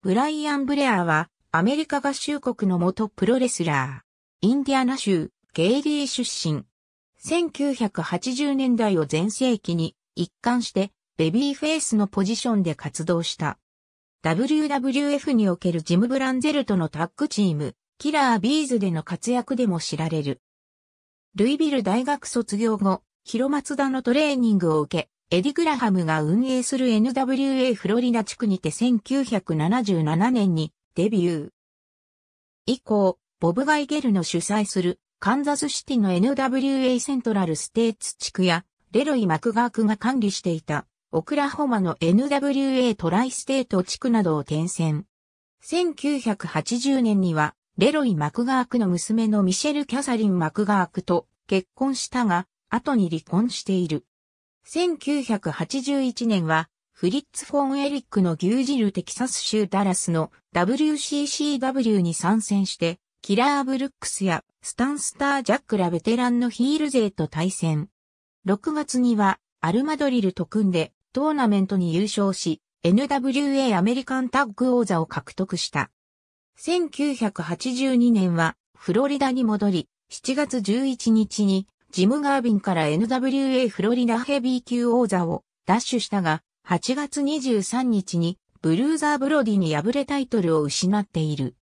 ブライアン・ブレアは、アメリカ合衆国の元プロレスラー。インディアナ州、ゲイリー出身。1980年代を前世紀に、一貫して、ベビーフェイスのポジションで活動した。WWF におけるジム・ブランゼルとのタッグチーム、キラー・ビーズでの活躍でも知られる。ルイビル大学卒業後、広松田のトレーニングを受け、エディ・グラハムが運営する NWA フロリダ地区にて1977年にデビュー。以降、ボブ・ガイゲルの主催するカンザスシティの NWA セントラルステーツ地区やレロイ・マクガークが管理していたオクラホマの NWA トライステート地区などを転戦。1980年にはレロイ・マクガークの娘のミシェル・キャサリン・マクガークと結婚したが、後に離婚している。1981年は、フリッツ・フォン・エリックの牛耳るテキサス州ダラスの WCCW に参戦して、キラー・ブルックスやスタンスター・ジャックらベテランのヒール勢と対戦。6月にはアルマドリルと組んでトーナメントに優勝し、NWA アメリカンタッグ王座を獲得した。1982年はフロリダに戻り、7月11日にジム・ガービンから NWA フロリダヘビー級王座を奪取したが、8月23日にブルーザー・ブロディに敗れタイトルを失っている。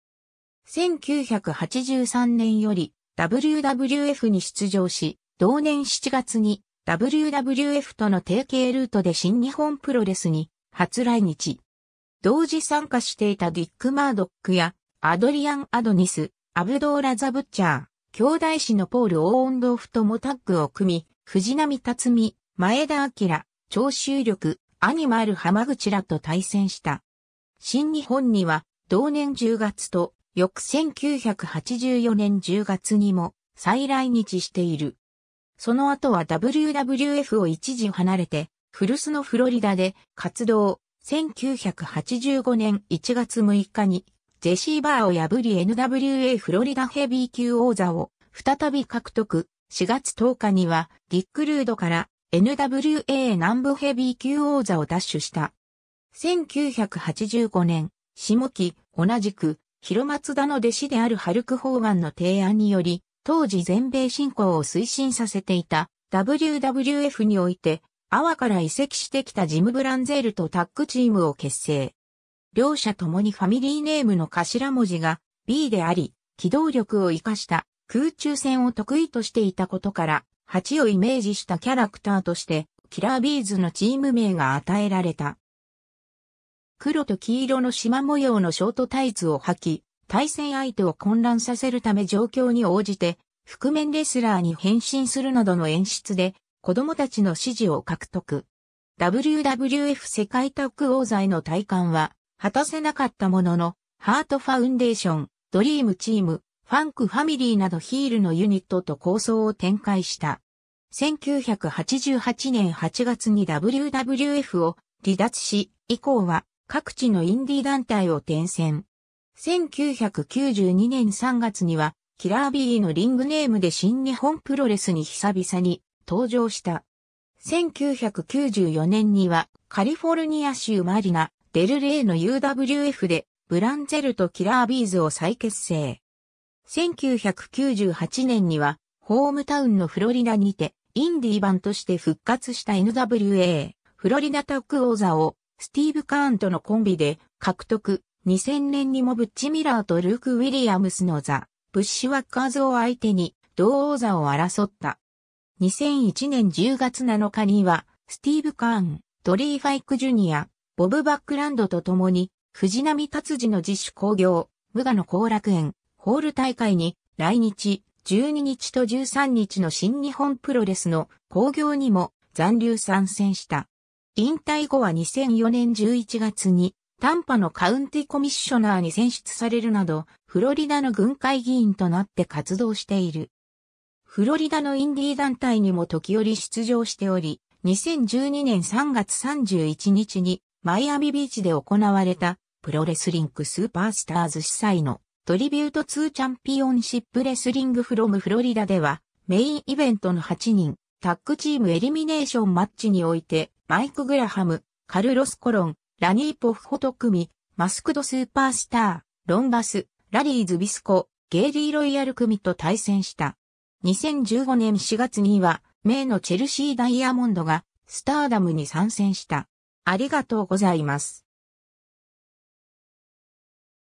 1983年より WWF に出場し、同年7月に WWF との提携ルートで新日本プロレスに初来日。同時参加していたディック・マードックやアドリアン・アドニス、アブドーラ・ザ・ブッチャー、兄弟子のポール・オーンドフともタッグを組み、藤波辰巳、前田明、長州力、アニマル浜口らと対戦した。新日本には、同年10月と、翌1984年10月にも、再来日している。その後は WWF を一時離れて、古巣のフロリダで活動、1985年1月6日にジェシー・バーを破り NWA フロリダヘビー級王座を再び獲得。4月10日にはディック・ルードから NWA 南部ヘビー級王座を奪取した。1985年、下期、同じく、広松田の弟子であるハルク・ホーガンの提案により、当時全米振興を推進させていた WWF において、阿波から移籍してきたジム・ブランゼールとタッグチームを結成。両者ともにファミリーネームの頭文字が B であり、機動力を活かした空中戦を得意としていたことから、8をイメージしたキャラクターとして、キラービーズのチーム名が与えられた。黒と黄色の縞模様のショートタイツを履き、対戦相手を混乱させるため状況に応じて、覆面レスラーに変身するなどの演出で、子供たちの支持を獲得。WWF 世界タッグ王座への体感は、果たせなかったものの、ハートファウンデーション、ドリームチーム、ファンクファミリーなどヒールのユニットと構想を展開した。1988年8月に WWF を離脱し、以降は各地のインディ団体を転戦。1992年3月には、キラービーのリングネームで新日本プロレスに久々に登場した。1994年にはカリフォルニア州マリナ、デルレーの UWF でブランゼルとキラービーズを再結成。1998年にはホームタウンのフロリダにてインディー版として復活した NWA フロリダタック王座をスティーブ・カーンとのコンビで獲得。2000年にもブッチ・ミラーとルーク・ウィリアムスのザ・ブッシュワッカーズを相手に同王座を争った。2001年10月7日にはスティーブ・カーン、トリー・ファイク・ジュニア、ボブ・バックランドと共に、藤波達治の自主工業、無我の後楽園、ホール大会に、来日、12日と13日の新日本プロレスの工業にも残留参戦した。引退後は2004年11月に、短波のカウンティコミッショナーに選出されるなど、フロリダの軍会議員となって活動している。フロリダのインディー団体にも時折出場しており、2012年3月31日にマイアミビーチで行われた、プロレスリングスーパースターズ主催のトリビュート2チャンピオンシップレスリングフロムフロリダでは、メインイベントの8人、タッグチームエリミネーションマッチにおいて、マイク・グラハム、カルロス・コロン、ラニー・ポフホト組、マスクドスーパースター、ロンバス、ラリー・ズビスコ、ゲイリー・ロイヤル組と対戦した。2015年4月には、名のチェルシー・ダイヤモンドが、スターダムに参戦した。ありがとうございます。